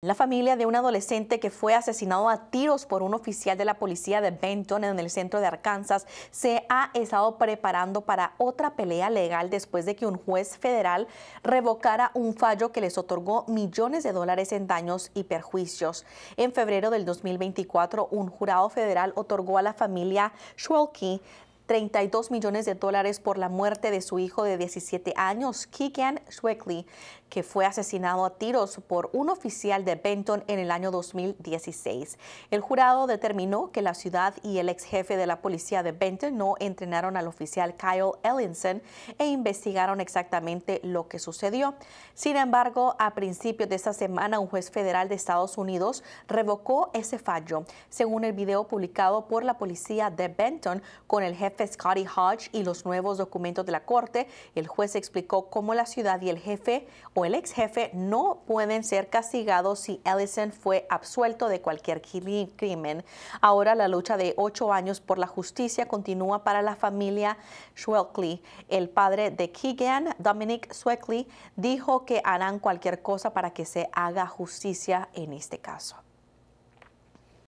La familia de un adolescente que fue asesinado a tiros por un oficial de la policía de Benton en el centro de Arkansas se ha estado preparando para otra pelea legal después de que un juez federal revocara un fallo que les otorgó millones de dólares en daños y perjuicios. En febrero del 2024, un jurado federal otorgó a la familia Schwelke 32 millones de dólares por la muerte de su hijo de 17 años, Keegan Sweckley, que fue asesinado a tiros por un oficial de Benton en el año 2016. El jurado determinó que la ciudad y el ex jefe de la policía de Benton no entrenaron al oficial Kyle Ellinson e investigaron exactamente lo que sucedió. Sin embargo, a principios de esta semana, un juez federal de Estados Unidos revocó ese fallo, según el video publicado por la policía de Benton con el jefe Scotty Hodge y los nuevos documentos de la corte, el juez explicó cómo la ciudad y el jefe o el ex jefe no pueden ser castigados si Ellison fue absuelto de cualquier crimen. Ahora la lucha de ocho años por la justicia continúa para la familia Schweckley. El padre de Keegan, Dominic Schweckley, dijo que harán cualquier cosa para que se haga justicia en este caso.